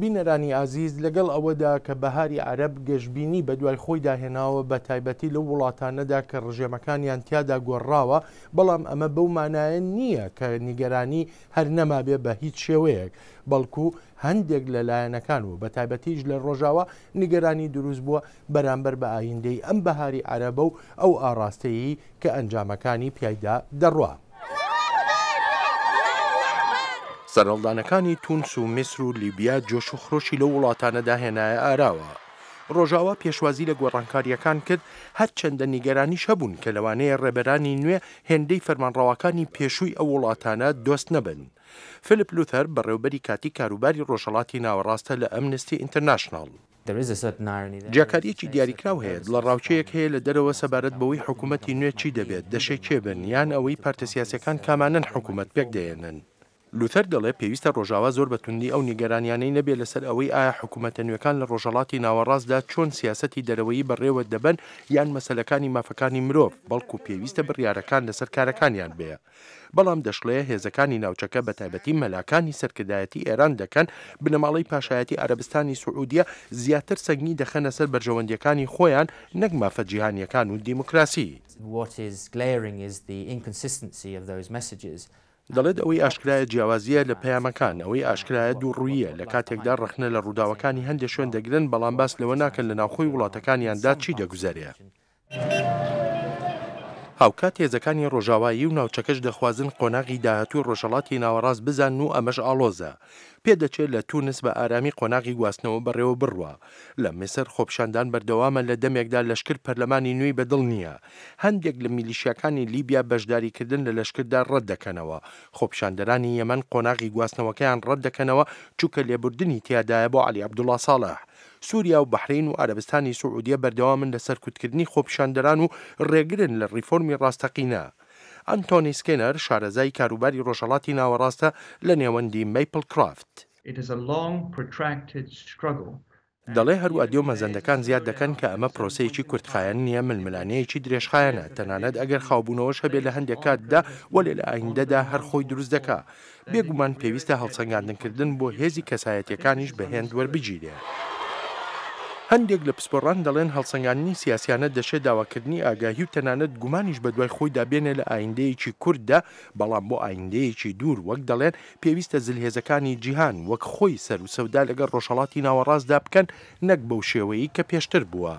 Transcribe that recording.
بینەرانی ئازیز لەگەڵ ئەوەدا کە بەهاری عرب گەشتبینی بە دوای خۆی داهێناوە بە تایبەتی لەو وڵاتانەدا کە ڕژێمەکانیان تیادا گۆڕاوە بەڵام ئەمە بەو مانایە نییە کە نیگەرانی هەر نەما بێ بە هیچ شێوەیەک بەڵکو هەندێک لە لایەنەکان و بە تایبەتیش لە ڕۆژاوە نیگەرانی دروست بووە بەرامبەر بە ئایندەی ئەم بەهاری عربە و ئەو ئاراستەیی کە ئەنجامەکانی پیادا دەڕوە. سەرڵدانەکانی تونس و میسر و لیبیا جۆش و خرۆشی لە وڵاتانەدا هێنایە ئاراوە. ڕۆژاوا پێشوازی لە گۆڕانکاریەکان کرد هەر چنددە نیگەرانیش هەبوون کە لەوانەیە ڕێبەرانی نوێ هێندەی فەرمانڕاوەکانی پێشووی ئەو وڵاتانە دۆست نەبن. فلپ لوتەر بەڕێوبەری کاتی کاروباری ڕۆژەڵاتی ناوەڕاستە لە ئەمنستی ئینتەرناشنال. جیاکاریەکی دیاریکرااو هەیە لە ڕاوچەیەک هەیە لە دەرەوە سەبارەت بەوەی حکوومەتتی نوێ چی دەبێت دەشێ کێبن یان ئەوەی پارتەسیاسەکان کامانن حکوومەت پێک دەێنن. لوتەر دەڵێ پێویستە ڕۆژاوا زۆر بەتوندی ئەو نیگەرانیانەی نەبێت لەسەر ئەوەی ئایا حکوومەتە نوێەکان لە ڕۆژەڵاتی ناوەڕاستدا چۆن سیاستی دەرەوەی بەڕێوە دەبن یان مەسلەکانی مافەکانی مرۆڤ بەڵکو پێویستە بڕیارەکان لەسەر کارەکانیان بەیە. بەڵام دەشڵێ هێزەکانی ناوچەکە بە تایبەتی مەلاکانی سەرکردایەتی ئێران دەکەن بنەماڵی پاشایەتی عربستانی سعودیە زیاتر سەنگی دەخەنە سەر بەرژەوەندیەکانی خۆیان نەک مافەجییهانیەکان و دیموکراسی. What is glaring is the inconsistency of those messages. دەڵێت ئەوەی ئاشکرایە جیاوازیە لە پەیامەکان ئەوەی ئاشکرایە دوو ڕوویە لە کاتێکدا ڕخنە لە ڕووداوەکانی هەندێک شوێن دەگرن بەڵام باس لەوە ناکەن لە ناوخۆی وڵاتەکانیاندا چی دەگوزارەیە. هاوکە تێزەکانی ڕۆژاوایی و ناوچەکەش دەخوازن قۆناغی داهاتوو ڕۆژەڵاتی ناوەڕاست بزان و ئەمەش ئالۆزە پێدەچێت لە تونس بە ئارامی قۆناغی گواستنەوە بڕێوە بڕوە لە مسەر خۆپشاندان بەردەوامە لە دەمێکدا لەشکر پەرلەمانی نوێی بەدڵ نییە هەندێک لە میلیشیەکانی لیبیا بەشداریکردن لە لەشکردا ڕەت دەکەنەوە خۆپشاندەرانی یەمەن قۆناغی گواستنەوەکەیان ڕەت دەکەنەوە چووکە لێبوردنی تیادایە بۆ علی عبدوڵا ساڵح سووریا و بەحرین و عربستانی سعودیە بەردەوامن لەسەر کوتکردنی خۆپشاندەران و ڕێگرن لە ریفۆرمی ڕاستەقینە. ئەنتۆنی سکێنەر شارەزای کاروباری ڕۆژەڵاتی ناوەڕاستە لە نێوەندی مەیپل کرافت. دەڵێ هەروە ئەدیۆ مەزەندەکان زیاد دەکەن کە ئەمە پرۆسەیەکی کورتخایەن نییە ململانەیەکی درێژخایەنە تەنانەت ئەگەر خاوبوونەوەش هەبێت لە هەندێک کاتدا وەلێ لە ئایندەدا هەرخۆی دروست دەکا بێگومان پێویستە هەڵسەنگاندنکردن بۆ هێزی کەسایەتەکانیش بەهێند وەربگیرێ. هەندێک لە پسپۆڕان دەڵێن هەڵسەنگانی سیاسیانە دەشێت داواکردنی ئاگاهی و تەنانەت گومانیش بە دوای خۆی دابێنێ لە ئایندەیەکی کووردا بەڵام بۆ ئایندەیەکی دوور وەک دەڵێن پێویستە زلهێزەکانی جیهان وەک خۆی سەر و سەودا لەگەر ڕۆژەڵاتی ناوەڕاستدا بکەن نەک بەو شێوەیە کە پێشتر بووە.